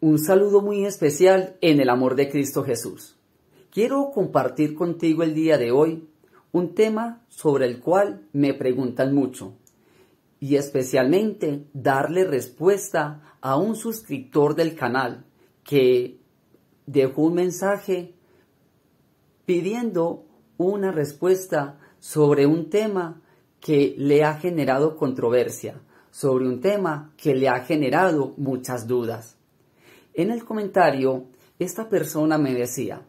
Un saludo muy especial en el amor de Cristo Jesús. Quiero compartir contigo el día de hoy un tema sobre el cual me preguntan mucho y especialmente darle respuesta a un suscriptor del canal que dejó un mensaje pidiendo una respuesta sobre un tema que le ha generado controversia, sobre un tema que le ha generado muchas dudas. En el comentario, esta persona me decía,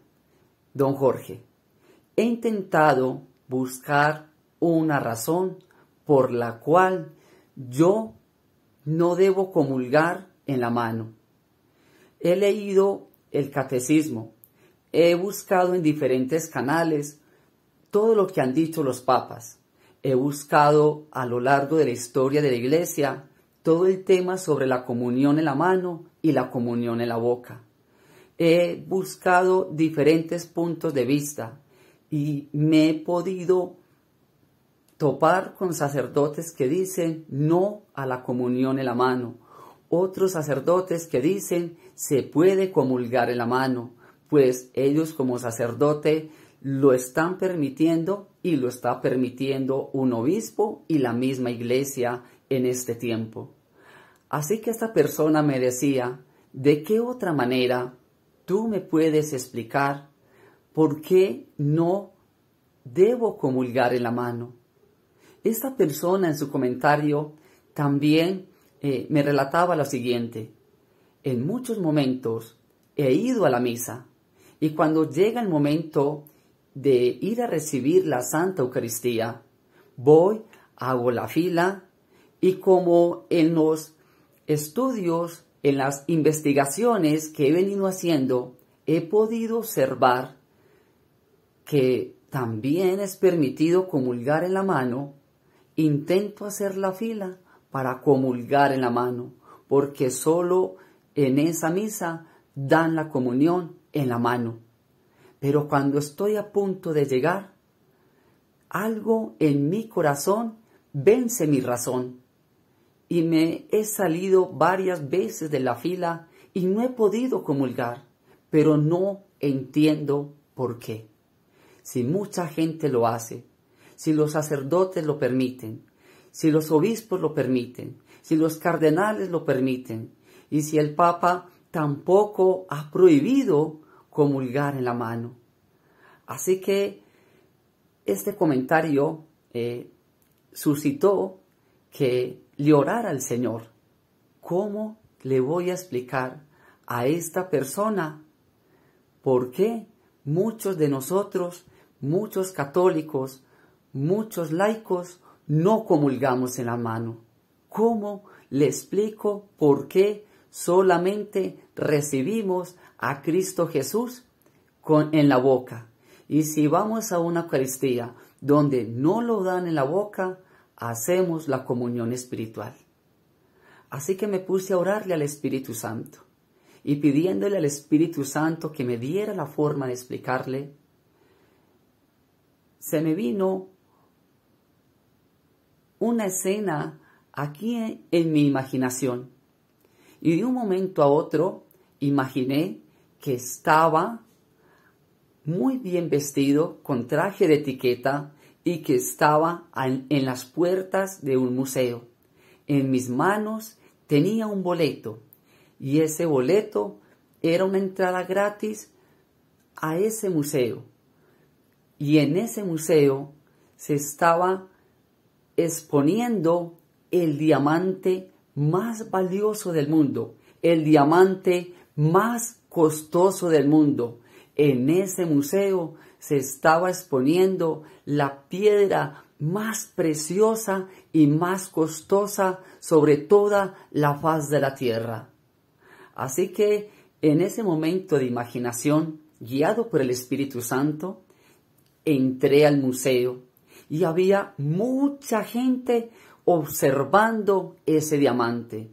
don Jorge, he intentado buscar una razón por la cual yo no debo comulgar en la mano. He leído el catecismo, he buscado en diferentes canales todo lo que han dicho los papas, he buscado a lo largo de la historia de la iglesia todo el tema sobre la comunión en la mano y la comunión en la boca. He buscado diferentes puntos de vista y me he podido topar con sacerdotes que dicen no a la comunión en la mano, otros sacerdotes que dicen se puede comulgar en la mano, pues ellos como sacerdote lo están permitiendo y lo está permitiendo un obispo y la misma iglesia en este tiempo. Así que esta persona me decía, ¿de qué otra manera tú me puedes explicar por qué no debo comulgar en la mano? Esta persona en su comentario también eh, me relataba lo siguiente, en muchos momentos he ido a la misa y cuando llega el momento de ir a recibir la Santa Eucaristía, voy, hago la fila y como en nos estudios, en las investigaciones que he venido haciendo, he podido observar que también es permitido comulgar en la mano. Intento hacer la fila para comulgar en la mano, porque solo en esa misa dan la comunión en la mano. Pero cuando estoy a punto de llegar, algo en mi corazón vence mi razón y me he salido varias veces de la fila y no he podido comulgar, pero no entiendo por qué. Si mucha gente lo hace, si los sacerdotes lo permiten, si los obispos lo permiten, si los cardenales lo permiten, y si el Papa tampoco ha prohibido comulgar en la mano. Así que este comentario eh, suscitó que llorar al Señor. ¿Cómo le voy a explicar a esta persona por qué muchos de nosotros, muchos católicos, muchos laicos, no comulgamos en la mano? ¿Cómo le explico por qué solamente recibimos a Cristo Jesús con, en la boca? Y si vamos a una Eucaristía donde no lo dan en la boca, hacemos la comunión espiritual. Así que me puse a orarle al Espíritu Santo y pidiéndole al Espíritu Santo que me diera la forma de explicarle, se me vino una escena aquí en, mi imaginación. Y de un momento a otro imaginé que estaba muy bien vestido, con traje de etiqueta, que estaba en las puertas de un museo. En mis manos tenía un boleto y ese boleto era una entrada gratis a ese museo. Y en ese museo se estaba exponiendo el diamante más valioso del mundo, el diamante más costoso del mundo. En ese museo se estaba exponiendo la piedra más preciosa y más costosa sobre toda la faz de la tierra. Así que en ese momento de imaginación, guiado por el Espíritu Santo, entré al museo y había mucha gente observando ese diamante.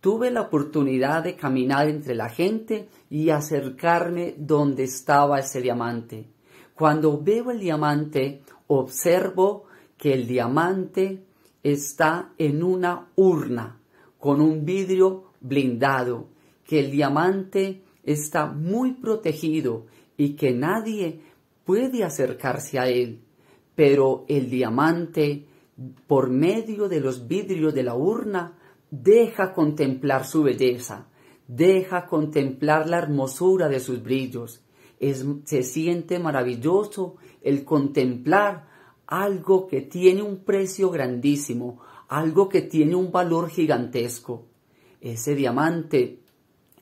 Tuve la oportunidad de caminar entre la gente y acercarme donde estaba ese diamante. Cuando veo el diamante, observo que el diamante está en una urna con un vidrio blindado, que el diamante está muy protegido y que nadie puede acercarse a él. Pero el diamante, por medio de los vidrios de la urna, deja contemplar su belleza, deja contemplar la hermosura de sus brillos se siente maravilloso el contemplar algo que tiene un precio grandísimo, algo que tiene un valor gigantesco. Ese diamante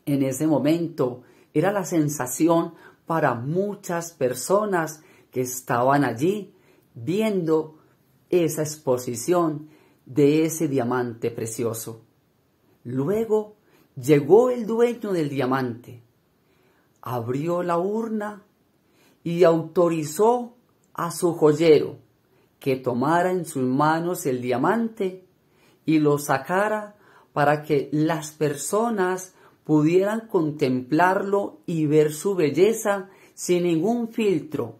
en ese momento era la sensación para muchas personas que estaban allí viendo esa exposición de ese diamante precioso. Luego llegó el dueño del diamante abrió la urna y autorizó a su joyero que tomara en sus manos el diamante y lo sacara para que las personas pudieran contemplarlo y ver su belleza sin ningún filtro,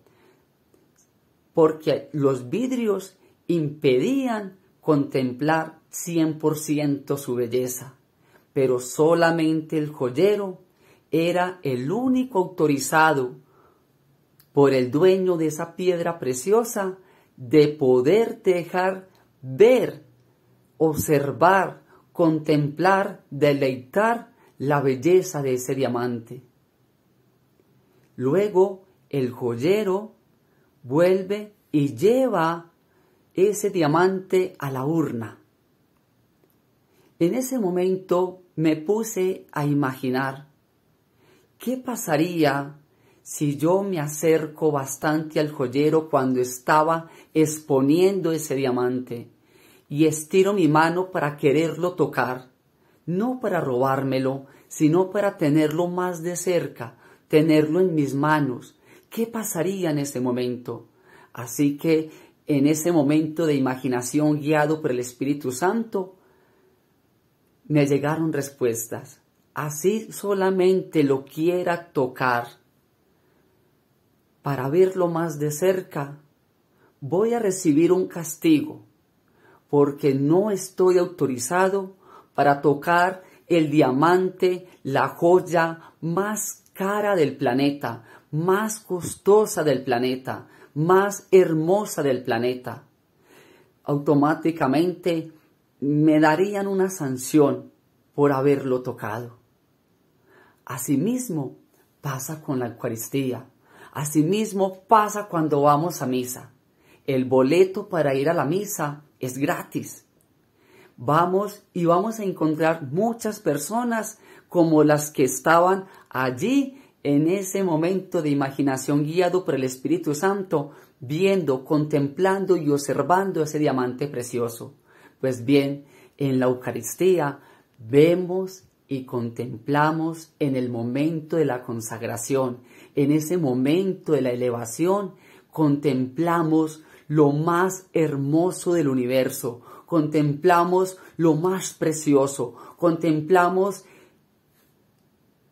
porque los vidrios impedían contemplar 100% su belleza, pero solamente el joyero era el único autorizado por el dueño de esa piedra preciosa de poder dejar ver, observar, contemplar, deleitar la belleza de ese diamante. Luego el joyero vuelve y lleva ese diamante a la urna. En ese momento me puse a imaginar ¿qué pasaría si yo me acerco bastante al joyero cuando estaba exponiendo ese diamante y estiro mi mano para quererlo tocar, no para robármelo, sino para tenerlo más de cerca, tenerlo en mis manos? ¿Qué pasaría en ese momento? Así que en ese momento de imaginación guiado por el Espíritu Santo, me llegaron respuestas así solamente lo quiera tocar para verlo más de cerca, voy a recibir un castigo, porque no estoy autorizado para tocar el diamante, la joya más cara del planeta, más costosa del planeta, más hermosa del planeta. Automáticamente me darían una sanción por haberlo tocado. Asimismo pasa con la Eucaristía. Asimismo pasa cuando vamos a misa. El boleto para ir a la misa es gratis. Vamos y vamos a encontrar muchas personas como las que estaban allí en ese momento de imaginación guiado por el Espíritu Santo, viendo, contemplando y observando ese diamante precioso. Pues bien, en la Eucaristía vemos y contemplamos en el momento de la consagración, en ese momento de la elevación, contemplamos lo más hermoso del universo, contemplamos lo más precioso, contemplamos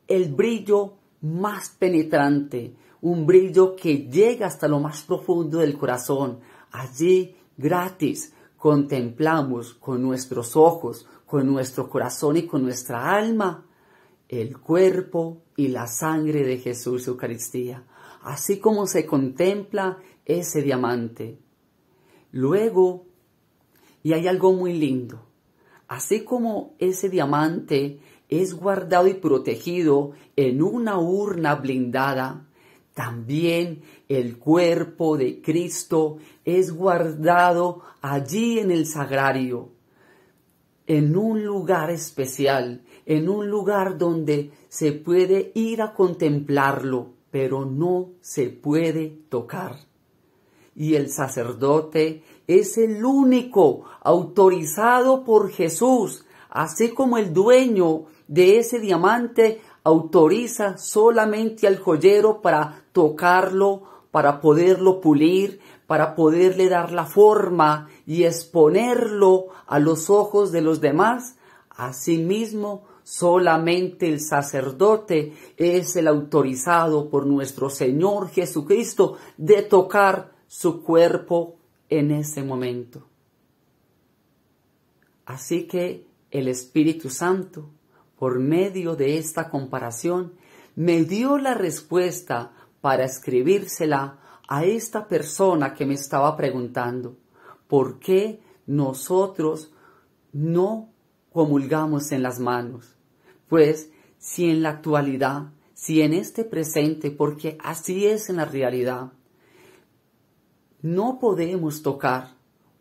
el brillo más penetrante, un brillo que llega hasta lo más profundo del corazón. Allí, gratis, contemplamos con nuestros ojos, con nuestro corazón y con nuestra alma el cuerpo y la sangre de Jesús Eucaristía, así como se contempla ese diamante. Luego, y hay algo muy lindo, así como ese diamante es guardado y protegido en una urna blindada, también el cuerpo de Cristo es guardado allí en el sagrario en un lugar especial, en un lugar donde se puede ir a contemplarlo, pero no se puede tocar. Y el sacerdote es el único autorizado por Jesús, así como el dueño de ese diamante autoriza solamente al joyero para tocarlo, para poderlo pulir, para poderle dar la forma y exponerlo a los ojos de los demás. Asimismo, solamente el sacerdote es el autorizado por nuestro Señor Jesucristo de tocar su cuerpo en ese momento. Así que el Espíritu Santo, por medio de esta comparación, me dio la respuesta para escribírsela a esta persona que me estaba preguntando, ¿por qué nosotros no comulgamos en las manos? Pues si en la actualidad, si en este presente, porque así es en la realidad, no podemos tocar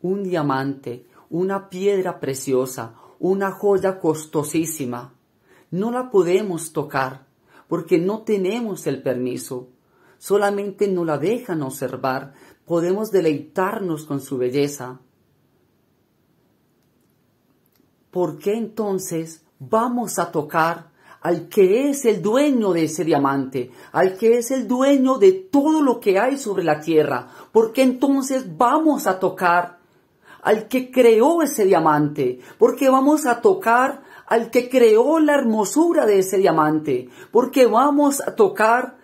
un diamante, una piedra preciosa, una joya costosísima. No la podemos tocar porque no tenemos el permiso solamente no la dejan observar, podemos deleitarnos con su belleza. ¿Por qué entonces vamos a tocar al que es el dueño de ese diamante, al que es el dueño de todo lo que hay sobre la tierra, ¿Por qué entonces vamos a tocar al que creó ese diamante, ¿Por qué vamos a tocar al que creó la hermosura de ese diamante, ¿Por qué vamos a tocar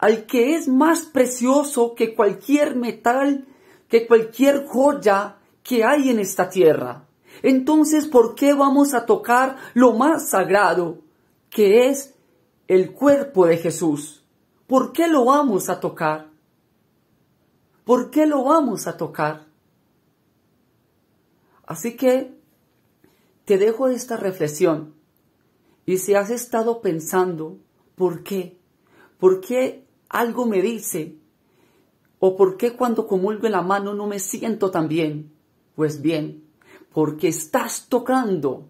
al que es más precioso que cualquier metal, que cualquier joya que hay en esta tierra. Entonces, ¿por qué vamos a tocar lo más sagrado, que es el cuerpo de Jesús? ¿Por qué lo vamos a tocar? ¿Por qué lo vamos a tocar? Así que te dejo esta reflexión. Y si has estado pensando, ¿por qué? ¿Por qué algo me dice, o por qué cuando comulgo en la mano no me siento tan bien. Pues bien, porque estás tocando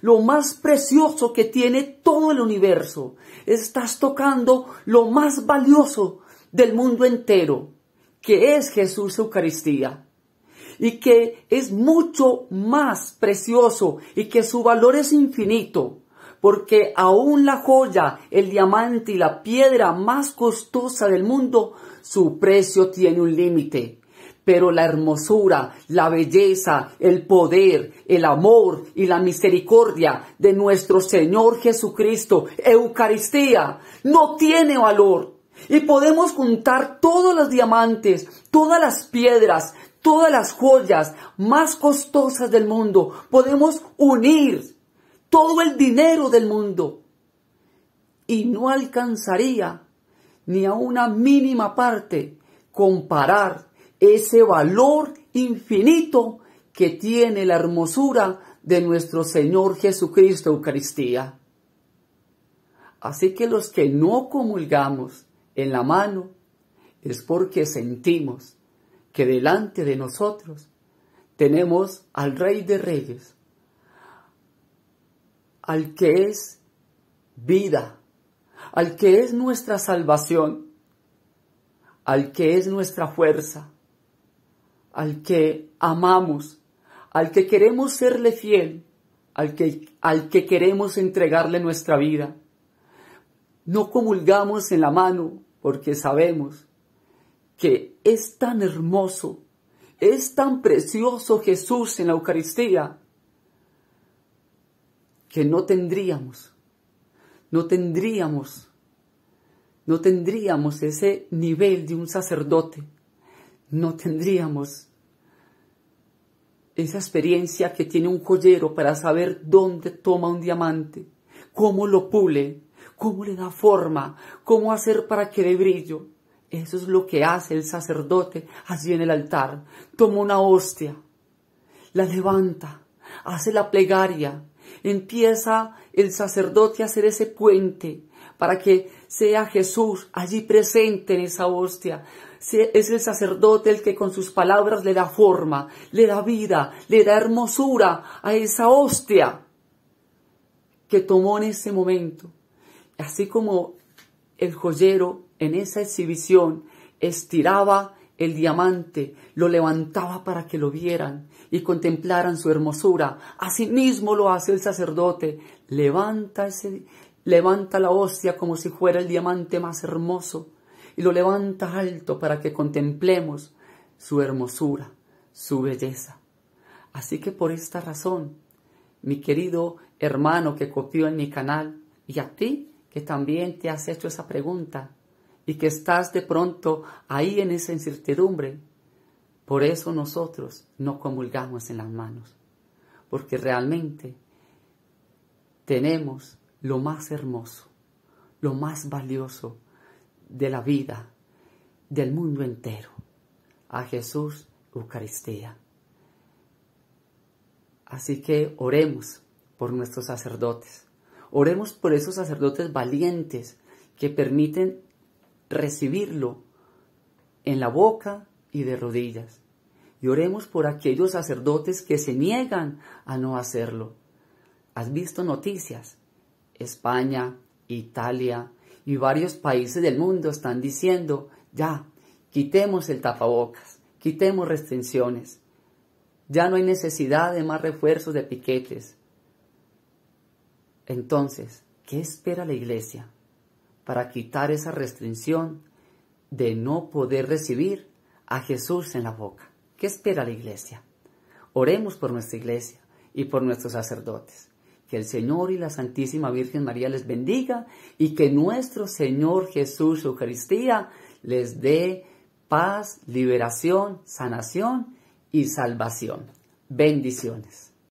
lo más precioso que tiene todo el universo. Estás tocando lo más valioso del mundo entero, que es Jesús Eucaristía. Y que es mucho más precioso y que su valor es infinito porque aún la joya, el diamante y la piedra más costosa del mundo, su precio tiene un límite. Pero la hermosura, la belleza, el poder, el amor y la misericordia de nuestro Señor Jesucristo, Eucaristía, no tiene valor. Y podemos juntar todos los diamantes, todas las piedras, todas las joyas más costosas del mundo. Podemos unir todo el dinero del mundo y no alcanzaría ni a una mínima parte comparar ese valor infinito que tiene la hermosura de nuestro Señor Jesucristo Eucaristía. Así que los que no comulgamos en la mano es porque sentimos que delante de nosotros tenemos al Rey de Reyes, al que es vida, al que es nuestra salvación, al que es nuestra fuerza, al que amamos, al que queremos serle fiel, al que, al que queremos entregarle nuestra vida. No comulgamos en la mano porque sabemos que es tan hermoso, es tan precioso Jesús en la Eucaristía, que no tendríamos, no tendríamos, no tendríamos ese nivel de un sacerdote, no tendríamos esa experiencia que tiene un joyero para saber dónde toma un diamante, cómo lo pule, cómo le da forma, cómo hacer para que dé brillo. Eso es lo que hace el sacerdote allí en el altar. Toma una hostia, la levanta, hace la plegaria, empieza el sacerdote a hacer ese puente para que sea Jesús allí presente en esa hostia. Es el sacerdote el que con sus palabras le da forma, le da vida, le da hermosura a esa hostia que tomó en ese momento. Así como el joyero en esa exhibición estiraba el diamante, lo levantaba para que lo vieran y contemplaran su hermosura. Asimismo lo hace el sacerdote, levanta, levanta la hostia como si fuera el diamante más hermoso y lo levanta alto para que contemplemos su hermosura, su belleza. Así que por esta razón, mi querido hermano que copió en mi canal, y a ti que también te has hecho esa pregunta, y que estás de pronto ahí en esa incertidumbre. Por eso nosotros no comulgamos en las manos, porque realmente tenemos lo más hermoso, lo más valioso de la vida, del mundo entero, a Jesús Eucaristía. Así que oremos por nuestros sacerdotes, oremos por esos sacerdotes valientes que permiten recibirlo en la boca y de rodillas. Y oremos por aquellos sacerdotes que se niegan a no hacerlo. ¿Has visto noticias? España, Italia y varios países del mundo están diciendo, ya, quitemos el tapabocas, quitemos restricciones. Ya no hay necesidad de más refuerzos de piquetes. Entonces, ¿qué espera la iglesia? para quitar esa restricción de no poder recibir a Jesús en la boca. ¿Qué espera la iglesia? Oremos por nuestra iglesia y por nuestros sacerdotes. Que el Señor y la Santísima Virgen María les bendiga y que nuestro Señor Jesús Eucaristía les dé paz, liberación, sanación y salvación. Bendiciones.